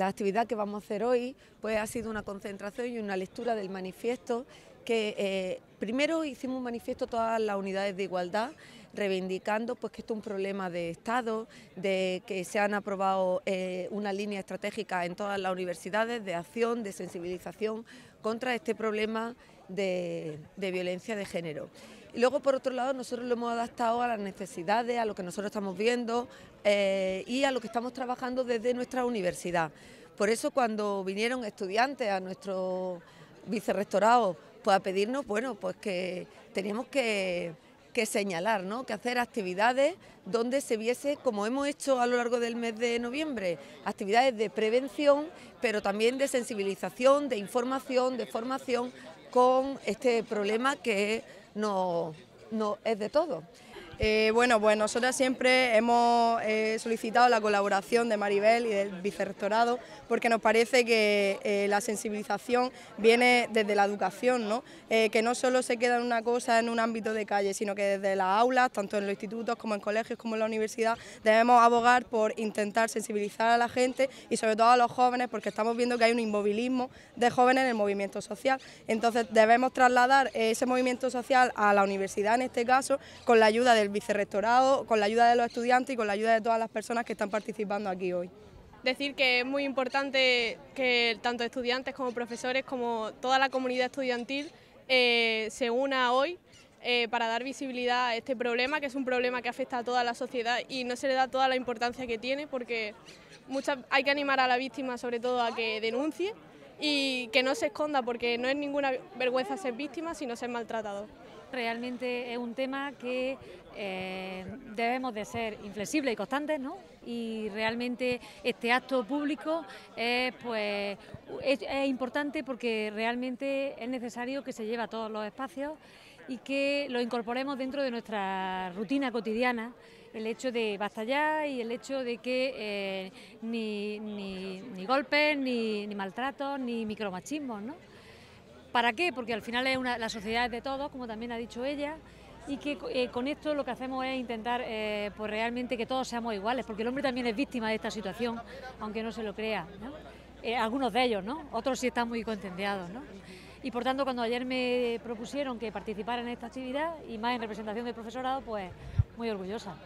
La actividad que vamos a hacer hoy pues, ha sido una concentración y una lectura del manifiesto que eh, primero hicimos un manifiesto todas las unidades de igualdad reivindicando pues que esto es un problema de Estado, de que se han aprobado eh, una línea estratégica en todas las universidades de acción, de sensibilización contra este problema de, violencia de género. Y luego, por otro lado, nosotros lo hemos adaptado a las necesidades, a lo que nosotros estamos viendo eh, y a lo que estamos trabajando desde nuestra universidad. Por eso cuando vinieron estudiantes a nuestro vicerrectorado pues, a pedirnos, bueno, pues que teníamos que que señalar, que hacer actividades donde se viese, como hemos hecho a lo largo del mes de noviembre, actividades de prevención, pero también de sensibilización, de información, de formación con este problema que no es de todo. Eh, bueno, pues nosotras siempre hemos eh, solicitado la colaboración de Maribel y del vicerrectorado porque nos parece que eh, la sensibilización viene desde la educación, ¿no? que no solo se queda en una cosa, en un ámbito de calle, sino que desde las aulas, tanto en los institutos como en colegios como en la universidad, debemos abogar por intentar sensibilizar a la gente y sobre todo a los jóvenes porque estamos viendo que hay un inmovilismo de jóvenes en el movimiento social. Entonces debemos trasladar ese movimiento social a la universidad en este caso con la ayuda del vicerrectorado, con la ayuda de los estudiantes y con la ayuda de todas las personas que están participando aquí hoy. Decir que es muy importante que tanto estudiantes como profesores, como toda la comunidad estudiantil, eh, se una hoy eh, para dar visibilidad a este problema, que es un problema que afecta a toda la sociedad y no se le da toda la importancia que tiene, porque hay que animar a la víctima sobre todo a que denuncie y que no se esconda, porque no es ninguna vergüenza ser víctima, sino ser maltratado realmente es un tema que eh, debemos de ser inflexibles y constantes, ¿no? Y realmente este acto público es, pues, es, importante porque realmente es necesario que se lleve a todos los espacios y que lo incorporemos dentro de nuestra rutina cotidiana el hecho de basta ya y el hecho de que eh, ni, golpes, ni, ni maltratos, ni micromachismos, ¿no? ¿Para qué? Porque al final es la sociedad es de todos, como también ha dicho ella, y que eh, con esto lo que hacemos es intentar eh, pues realmente que todos seamos iguales, porque el hombre también es víctima de esta situación, aunque no se lo crea. Eh, algunos de ellos, ¿no? otros sí están muy contendiados. Y por tanto, cuando ayer me propusieron que participara en esta actividad, y más en representación del profesorado, pues muy orgullosa.